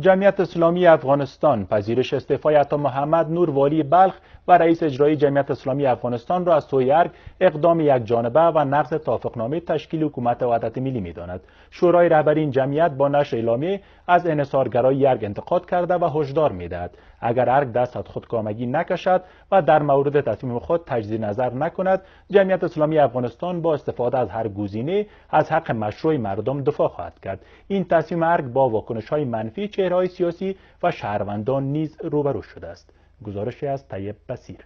جمعیت اسلامی افغانستان پذیرش استعفای عطا محمد نور والی بلخ و رئیس اجرایی جمعیت اسلامی افغانستان را از سوی ارگ اقدام یک جانبه و نقض توافقنامه تشکیل حکومت وحدت ملی میداند شورای رهبری این جمعیت با نشر اعلامیه از انحصارگرای ارگ انتقاد کرده و هشدار میدهد اگر ارگ دست از خودکامگی نکشد و در مورد تصمیم خود تجدید نظر نکند جمعیت اسلامی افغانستان با استفاده از هر گزینه از حق مشروع مردم دفاع خواهد کرد این تصمیم ارگ با واکنش منفی چه چهرهای سیاسی و شهروندان نیز روبرو شده است گزارشی از طیب بسیر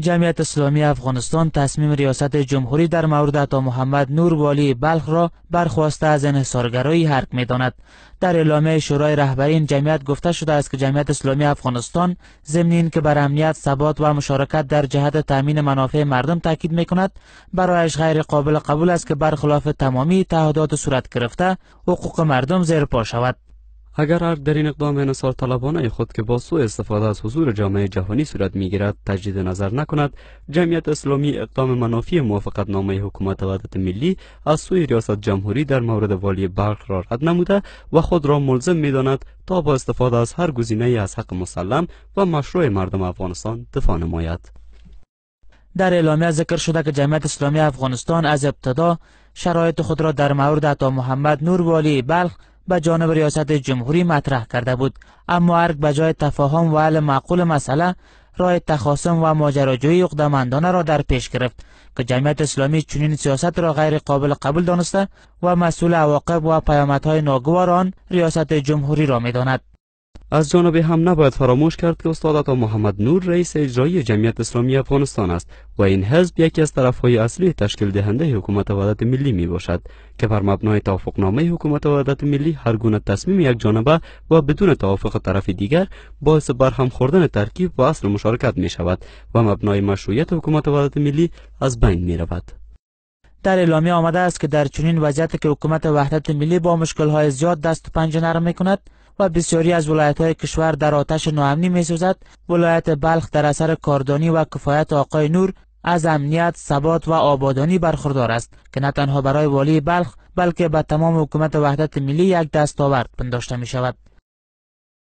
جمعیت اسلامی افغانستان تصمیم ریاست جمهوری در مورد عطا محمد نور والی بلخ را برخواسته از انحصارگرایی حرک می داند. در اعلامیه شورای رهبری این جمعیت گفته شده است که جمعیت اسلامی افغانستان ضمن که بر امنیت، ثبات و مشارکت در جهت تامین منافع مردم تاکید می کند، برایش غیر قابل قبول است که برخلاف تمامی تعهدات صورت گرفته، حقوق مردم زیر پا شود. اگر هر در این اقدام انصار طلبانه خود که با سوء استفاده از حضور جامعه جهانی صورت میگیرد تجدید نظر نکند جمعیت اسلامی اقدام منافی موافقت نامه حکومت وحدت ملی از سوی ریاست جمهوری در مورد والی بلخ را رد نموده و خود را ملزم میداند تا با استفاده از هر گزینه از حق مسلم و مشروع مردم افغانستان دفاع نماید در اعلامیه ذکر شده که جمعیت اسلامی افغانستان از ابتدا شرایط خود را در مورد عطا محمد نور والی بلخ به جانب ریاست جمهوری مطرح کرده بود اما ارگ به جای تفاهم و حل معقول مسئله رای تخاصم و ماجراجوی اقدامندانه را در پیش گرفت که جمعیت اسلامی چنین سیاست را غیر قابل قبول دانسته و مسئول عواقب و پیامدهای ناگوار آن ریاست جمهوری را میداند از جانب هم نباید فراموش کرد که استاد عطا محمد نور رئیس اجرایی جمعیت اسلامی افغانستان است و این حزب یکی از طرفهای اصلی تشکیل دهنده حکومت وحدت ملی می باشد که بر مبنای توافقنامه حکومت وحدت ملی هر گونه تصمیم یک جانبه و بدون توافق طرف دیگر باعث برهم خوردن ترکیب و اصل مشارکت می شود و مبنای مشروعیت حکومت وحدت ملی از بین می رود. در اعلامی آمده است که در چنین وضعیتی که حکومت وحدت ملی با مشکل های زیاد دست و پنجه نرم کند؟ و بسیاری از ولایت های کشور در آتش ناامنی می سوزد ولایت بلخ در اثر کاردانی و کفایت آقای نور از امنیت، ثبات و آبادانی برخوردار است که نه تنها برای والی بلخ بلکه به تمام حکومت وحدت ملی یک دستاورد پنداشته می شود.